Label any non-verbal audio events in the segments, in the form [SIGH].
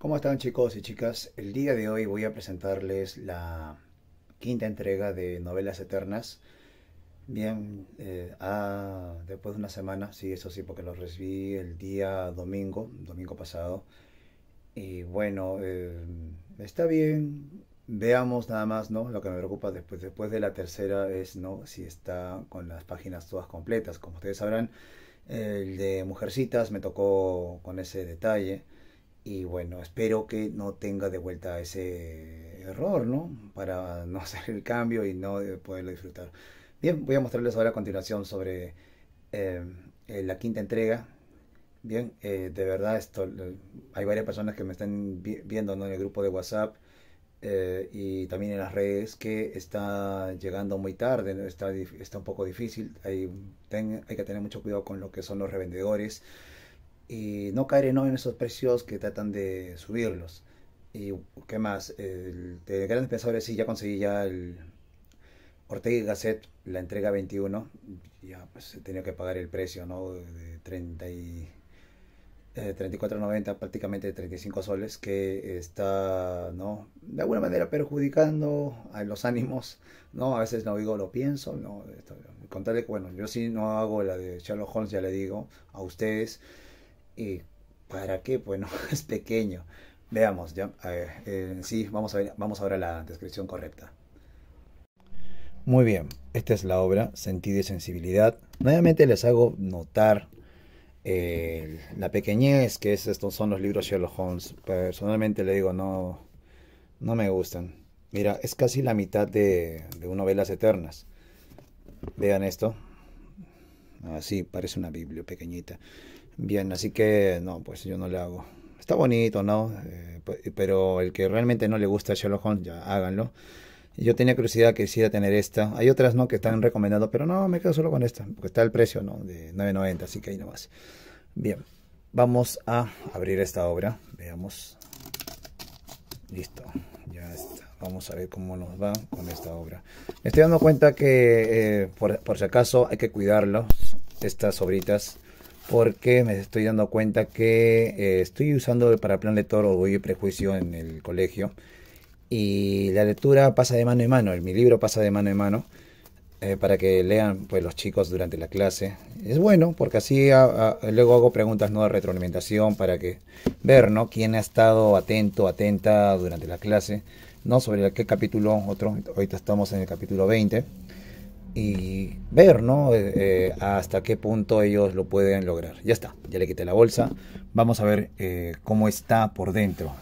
¿Cómo están chicos y chicas? El día de hoy voy a presentarles la quinta entrega de Novelas Eternas. Bien, eh, ah, después de una semana, sí, eso sí, porque lo recibí el día domingo, domingo pasado. Y bueno, eh, está bien, veamos nada más, ¿no? Lo que me preocupa después, después de la tercera es, ¿no? Si está con las páginas todas completas. Como ustedes sabrán, el de Mujercitas me tocó con ese detalle. Y bueno, espero que no tenga de vuelta ese error, ¿no? Para no [LAUGHS] hacer el cambio y no eh, poderlo disfrutar. Bien, voy a mostrarles ahora a continuación sobre eh, eh, la quinta entrega. Bien, eh, de verdad, esto, hay varias personas que me están viendo en el grupo de WhatsApp. y también en las redes que está llegando muy tarde, está, está un poco difícil, hay, hay que tener mucho cuidado con lo que son los revendedores, y eh, no caer en esos precios que tratan de subirlos. ¿Y qué más? El, de grandes pensadores, sí, ya conseguí ya el Ortega y Gasset, la entrega 21, ya pues tenía que pagar el precio, ¿no? De 30 y... Eh, 34.90 prácticamente 35 soles que está no de alguna manera perjudicando a los ánimos no a veces no digo lo pienso no contarle bueno yo sí no hago la de Sherlock Holmes ya le digo a ustedes ¿Y para qué? Bueno, [LAUGHS] es pequeño. Veamos, ya, eh, sí, vamos, a ver, vamos ahora a la descripción correcta. Muy bien, esta es la obra, Sentido y Sensibilidad. Nuevamente les hago notar eh, la pequeñez que es, estos son los libros Sherlock Holmes. Personalmente le digo, no, no me gustan. Mira, es casi la mitad de, de novelas eternas. Vean esto. Así, ah, parece una Biblia pequeñita. Bien, así que no, pues yo no le hago. Está bonito, ¿no? Eh, pero el que realmente no le gusta Sherlock Holmes, ya háganlo. Yo tenía curiosidad que quisiera tener esta. Hay otras, ¿no? Que están recomendando, pero no, me quedo solo con esta. Porque está el precio, ¿no? De 9.90, así que ahí nomás. Bien, vamos a abrir esta obra. Veamos. Listo, ya está. Vamos a ver cómo nos va con esta obra. Me estoy dando cuenta que, eh, por, por si acaso, hay que cuidarlos Estas obritas porque me estoy dando cuenta que eh, estoy usando el paraplan lector Orgullo y Prejuicio en el colegio y la lectura pasa de mano en mano, mi libro pasa de mano en mano eh, para que lean pues, los chicos durante la clase. Es bueno porque así luego hago preguntas de retroalimentación para que ver ¿no? quién ha estado atento, atenta durante la clase, no sobre qué capítulo, otro, ahorita estamos en el capítulo 20 y ver, ¿no? Eh, eh, hasta qué punto ellos lo pueden lograr. Ya está, ya le quité la bolsa. Vamos a ver eh, cómo está por dentro.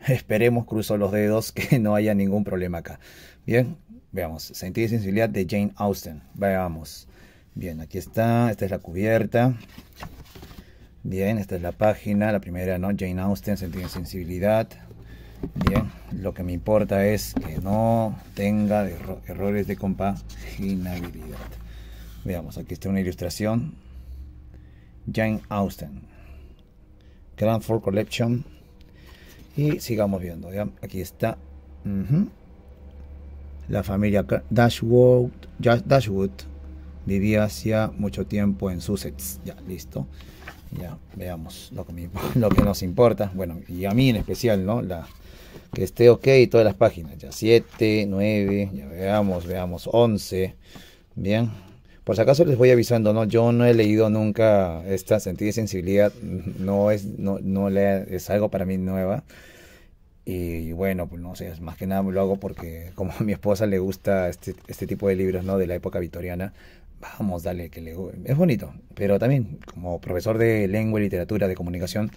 [LAUGHS] Esperemos, cruzo los dedos, [LAUGHS] que no haya ningún problema acá. Bien, veamos. Sentir sensibilidad de Jane Austen. Veamos. Bien, aquí está. Esta es la cubierta. Bien, esta es la página, la primera, ¿no? Jane Austen, sentir sensibilidad. Bien, lo que me importa es que no tenga errores de compaginabilidad. Veamos, aquí está una ilustración. Jane Austen. Cranford Collection. Y sigamos viendo. Aquí está. La familia Dashwood, Dashwood vivía hacía mucho tiempo en Sussex. Ya, listo. Ya, veamos [LAUGHS] lo que, nos importa. Bueno, y a mí en especial, ¿no? La, que esté ok todas las páginas. Ya 7, 9, ya veamos, veamos 11. Bien. Por si acaso les voy avisando, ¿no? Yo no he leído nunca esta sentido de sensibilidad. No es, no, no es algo para mí nueva. Y bueno, pues no sé, más que nada lo hago porque como a mi esposa le gusta este, este tipo de libros, ¿no? De la época victoriana, vamos, dale, que le... Es bonito, pero también como profesor de lengua y literatura, de comunicación,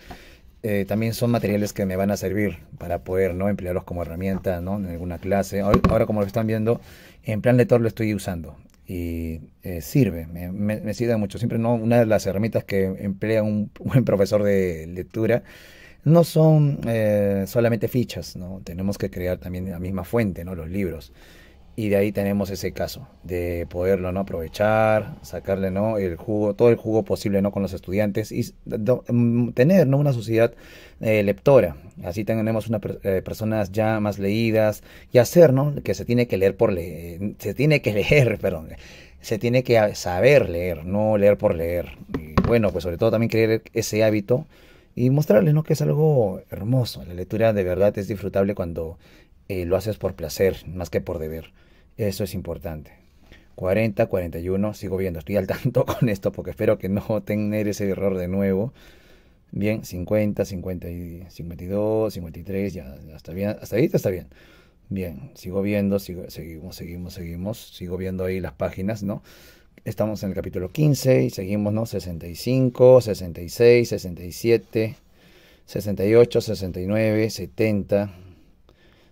eh, también son materiales que me van a servir para poder no emplearlos como herramienta ¿no? en alguna clase. Ahora, como lo están viendo, en plan lector lo estoy usando y eh, sirve, me, me, sirve mucho. Siempre no una de las herramientas que emplea un [LAUGHS] buen profesor de lectura no son eh, solamente fichas, ¿no? tenemos que crear también la misma fuente, ¿no? los libros y de ahí tenemos ese caso de poderlo no aprovechar sacarle no el jugo todo el jugo posible no con los estudiantes y mm, tener no una sociedad eh, lectora así tenemos unas eh, personas ya más leídas y hacer no que se tiene que leer por leer se tiene que [LAUGHS] leer perdón se tiene que saber leer no leer por leer y bueno pues sobre todo también creer ese hábito y mostrarles ¿no? que es algo hermoso. La lectura de verdad es disfrutable cuando eh, lo haces por placer más que por deber. Eso es importante. 40, 41, sigo viendo, estoy al tanto [LAUGHS] con esto porque espero que no tener ese error de nuevo. Bien, 50, 50 52, 53, ya, está bien, hasta ahí está bien. Bien, sigo viendo, seguimos, seguimos, seguimos, sigo viendo ahí las páginas, ¿no? Estamos en el capítulo 15 y seguimos, ¿no? 65, 66, 67, 68, 69, 70,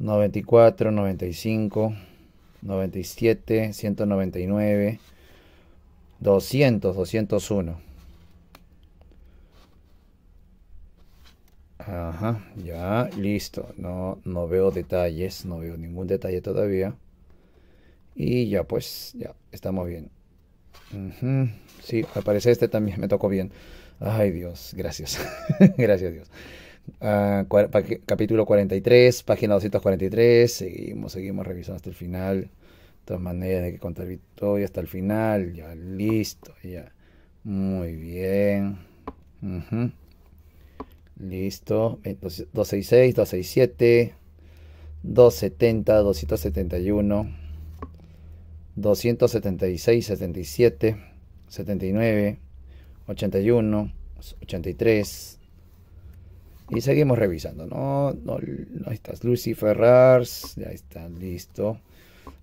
94, 95, 97, 199, 200, 201. Ajá, ya, listo. No, no veo detalles, no veo ningún detalle todavía. Y ya pues, ya, estamos bien. Sí, aparece este también me tocó bien. Ay Dios, gracias. [LAUGHS] gracias Dios. Ah, capítulo 43, página 243. Seguimos, seguimos revisando hasta el final. De todas maneras, hay que contar victoria hasta el final. Ya, listo, ya. Muy bien. Listo. 266, 267, 270, 271, 276, 77, 79, 81, 83. Y seguimos revisando, ¿no? no, ahí estás, Lucy Ferrars, ya está, listo.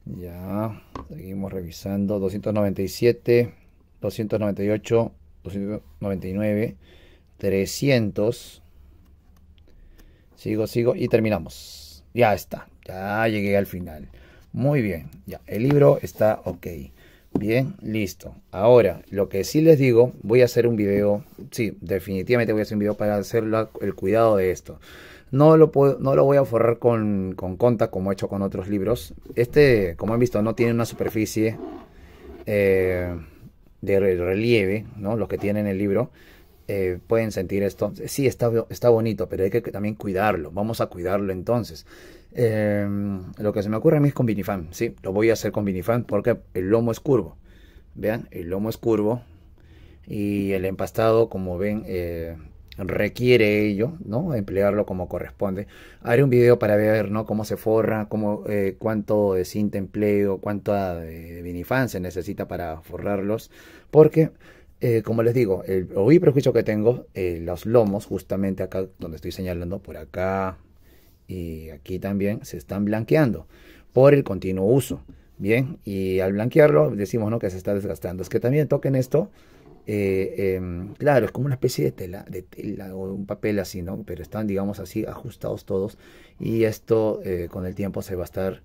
Ya, seguimos revisando, 297, 298, 299, 300. Sigo, sigo y terminamos. Ya está, ya llegué al final. Muy bien, ya, el libro está ok. Bien, listo. Ahora, lo que sí les digo, voy a hacer un video, sí, definitivamente voy a hacer un video para hacer el cuidado de esto. No lo, puedo, no lo voy a forrar con, con conta como he hecho con otros libros. Este, como han visto, no tiene una superficie eh, de relieve, ¿no? Los que tienen el libro. Eh, pueden sentir esto. Sí, está, está bonito, pero hay que también cuidarlo. Vamos a cuidarlo entonces. Em, lo que se me ocurre a mí es con Vinifan. Sí, lo voy a hacer con Vinifan porque el lomo es curvo. Vean, el lomo es curvo y el empastado, como ven, eh, requiere ello, ¿no? Emplearlo como corresponde. Haré un video para ver, ¿no? Cómo se forra, cómo, eh, cuánto de cinta empleo, cuánto de vinifan se necesita para forrarlos, porque eh, como les digo, el hoy prejuicio que tengo, eh, los lomos, justamente acá donde estoy señalando, por acá y aquí también, se están blanqueando por el continuo uso. Bien, y al blanquearlo decimos ¿no? que se está desgastando. Es que también toquen esto, eh, em, claro, es como una especie de tela, de tela o un papel así, ¿no? Pero están, digamos así, ajustados todos y esto con el tiempo se va a estar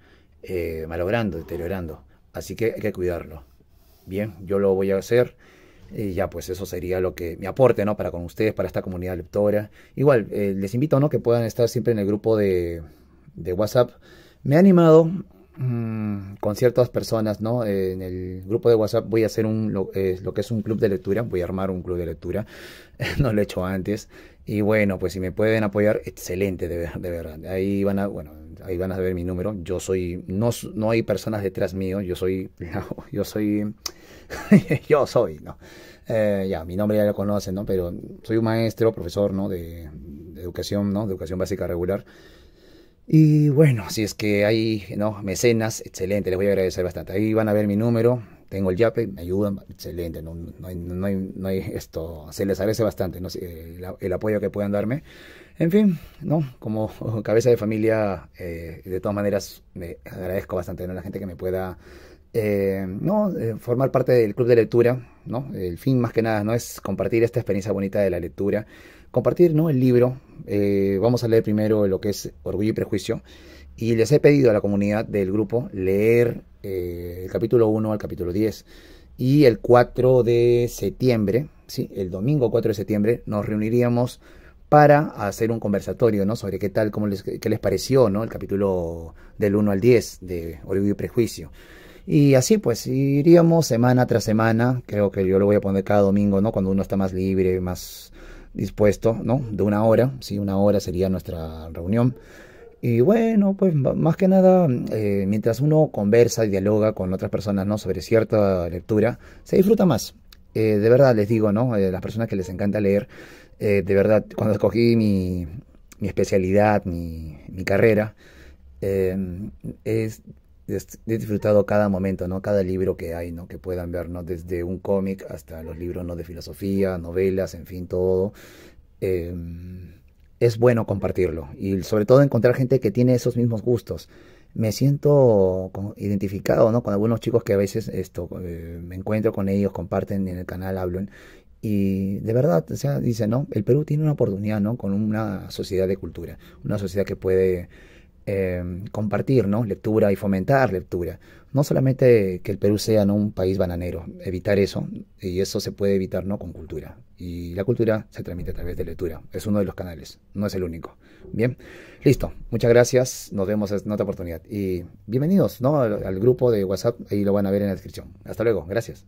malogrando, deteriorando. Así que hay que cuidarlo. Bien, yo lo voy a hacer. Y ya, pues eso sería lo que mi aporte, ¿no? Para con ustedes, para esta comunidad lectora. Igual, eh, les invito, ¿no? Que puedan estar siempre en el grupo de, WhatsApp. Me ha animado mm, con ciertas personas, ¿no? en el grupo de WhatsApp voy a hacer un, lo, eh, que es un club de lectura. Voy a armar un club de lectura. [LAUGHS] no lo he hecho antes. Y bueno, pues si me pueden apoyar, excelente, de, de verdad. Ahí van a, bueno, ahí van a ver mi número. Yo soy, no, no hay personas detrás mío. Yo soy, [LAUGHS] yo soy [LAUGHS] yo soy, ¿no? Eh, ya, mi nombre ya lo conocen, ¿no? Pero soy un maestro, profesor, ¿no? De, educación, ¿no? De educación básica regular. Y bueno, si es que hay, ¿no? Mecenas, excelente, les voy a agradecer bastante. Ahí van a ver mi número, tengo el YAPE, me ayudan, excelente, no, hay, esto, se les agradece bastante el, apoyo que puedan darme. En fin, no como [LAUGHS] cabeza de familia, eh, de todas maneras, me agradezco bastante a la gente que me pueda eh, no eh, formar parte del club de lectura no el fin más que nada no es compartir esta experiencia bonita de la lectura compartir no el libro vamos a leer primero lo que es orgullo y prejuicio y les he pedido a la comunidad del grupo leer eh, el capítulo 1 al capítulo 10. Y el 4 de septiembre, sí, el domingo 4 de septiembre, nos reuniríamos para hacer un conversatorio, ¿no? Sobre qué tal, cómo les, qué les pareció, ¿no? El capítulo del 1 al 10 de Orgullo y Prejuicio. Y así pues iríamos semana tras semana, creo que yo lo voy a poner cada domingo, ¿no? Cuando uno está más libre, más dispuesto, ¿no? De una hora, sí, una hora sería nuestra reunión. Y bueno, pues más que nada, mm, eh, mientras uno conversa y dialoga con otras personas ¿no? sobre cierta lectura, se disfruta más. Eh, de verdad les digo, ¿no? Eh, las personas que les encanta leer, eh, de verdad, cuando escogí mi, mi especialidad, mi, mi carrera, es, he disfrutado cada momento, ¿no? Cada libro que hay, ¿no? Que puedan ver, ¿no? Desde un cómic hasta los libros, ¿no? De filosofía, novelas, en fin, todo es bueno compartirlo y sobre todo encontrar gente que tiene esos mismos gustos. Me siento identificado ¿no? con algunos chicos que a veces esto, eh, me encuentro con ellos, comparten en el canal, hablan y de verdad, o sea, dice, ¿no? El Perú tiene una oportunidad, ¿no? Con una sociedad de cultura, una sociedad que puede Em, compartir ¿no? lectura y fomentar lectura. No solamente que el Perú sea un país bananero, evitar eso, y eso se puede evitar ¿no? con cultura. Y la cultura se transmite a través de lectura, es uno de los canales, no es el único. Bien, listo, muchas gracias, nos vemos en otra oportunidad. Y bienvenidos ¿no? al grupo de WhatsApp, ahí lo van a ver en la descripción. Hasta luego, gracias.